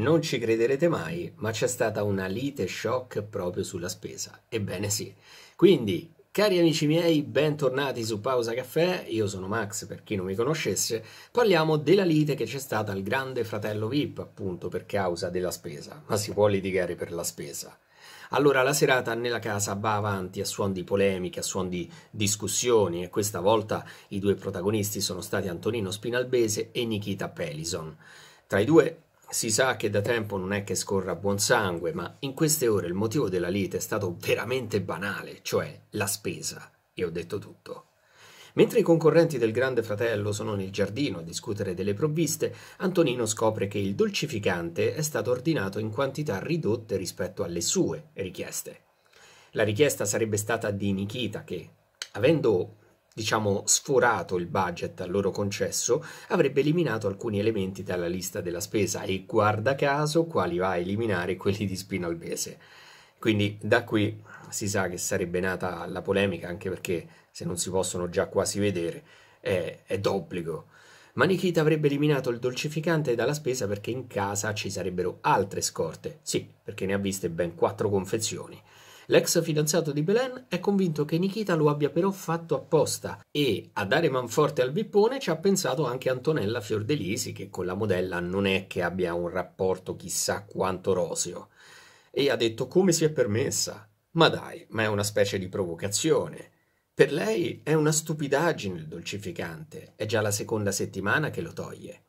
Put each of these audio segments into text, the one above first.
Non ci crederete mai, ma c'è stata una lite shock proprio sulla spesa. Ebbene sì. Quindi, Cari amici miei, bentornati su Pausa Caffè, io sono Max per chi non mi conoscesse, parliamo della lite che c'è stata al grande fratello VIP appunto per causa della spesa, ma si può litigare per la spesa. Allora la serata nella casa va avanti a suon di polemiche, a suon di discussioni e questa volta i due protagonisti sono stati Antonino Spinalbese e Nikita Pelison. Tra i due si sa che da tempo non è che scorra buon sangue, ma in queste ore il motivo della lite è stato veramente banale, cioè la spesa. E ho detto tutto. Mentre i concorrenti del Grande Fratello sono nel giardino a discutere delle provviste, Antonino scopre che il dolcificante è stato ordinato in quantità ridotte rispetto alle sue richieste. La richiesta sarebbe stata di Nikita che, avendo diciamo, sforato il budget a loro concesso, avrebbe eliminato alcuni elementi dalla lista della spesa e guarda caso quali va a eliminare quelli di Spinalbese. Quindi da qui si sa che sarebbe nata la polemica, anche perché se non si possono già quasi vedere è, è d'obbligo. Ma Nikita avrebbe eliminato il dolcificante dalla spesa perché in casa ci sarebbero altre scorte. Sì, perché ne ha viste ben quattro confezioni. L'ex fidanzato di Belen è convinto che Nikita lo abbia però fatto apposta e a dare manforte al bippone ci ha pensato anche Antonella Fiordelisi che con la modella non è che abbia un rapporto chissà quanto roseo. E ha detto come si è permessa? Ma dai, ma è una specie di provocazione. Per lei è una stupidaggine il dolcificante, è già la seconda settimana che lo toglie.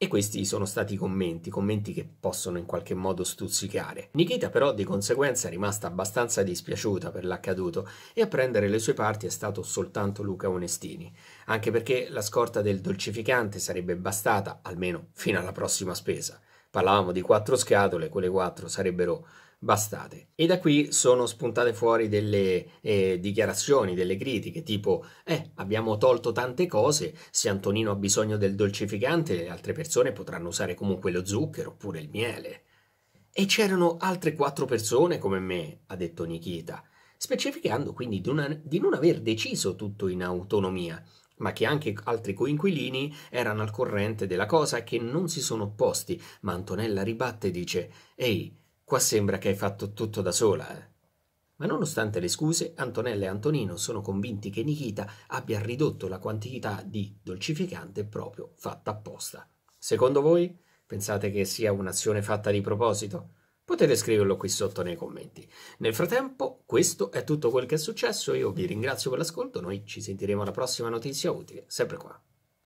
E questi sono stati i commenti, commenti che possono in qualche modo stuzzicare. Nikita però di conseguenza è rimasta abbastanza dispiaciuta per l'accaduto e a prendere le sue parti è stato soltanto Luca Onestini, anche perché la scorta del dolcificante sarebbe bastata, almeno fino alla prossima spesa parlavamo di quattro scatole, quelle quattro sarebbero bastate. E da qui sono spuntate fuori delle eh, dichiarazioni, delle critiche, tipo eh, abbiamo tolto tante cose, se Antonino ha bisogno del dolcificante le altre persone potranno usare comunque lo zucchero oppure il miele. E c'erano altre quattro persone come me, ha detto Nikita, specificando quindi di, una, di non aver deciso tutto in autonomia, ma che anche altri coinquilini erano al corrente della cosa e che non si sono opposti, ma Antonella ribatte e dice «Ehi, qua sembra che hai fatto tutto da sola». Eh? Ma nonostante le scuse, Antonella e Antonino sono convinti che Nikita abbia ridotto la quantità di dolcificante proprio fatta apposta. Secondo voi? Pensate che sia un'azione fatta di proposito? Potete scriverlo qui sotto nei commenti. Nel frattempo, questo è tutto quel che è successo. Io vi ringrazio per l'ascolto. Noi ci sentiremo alla prossima notizia utile, sempre qua.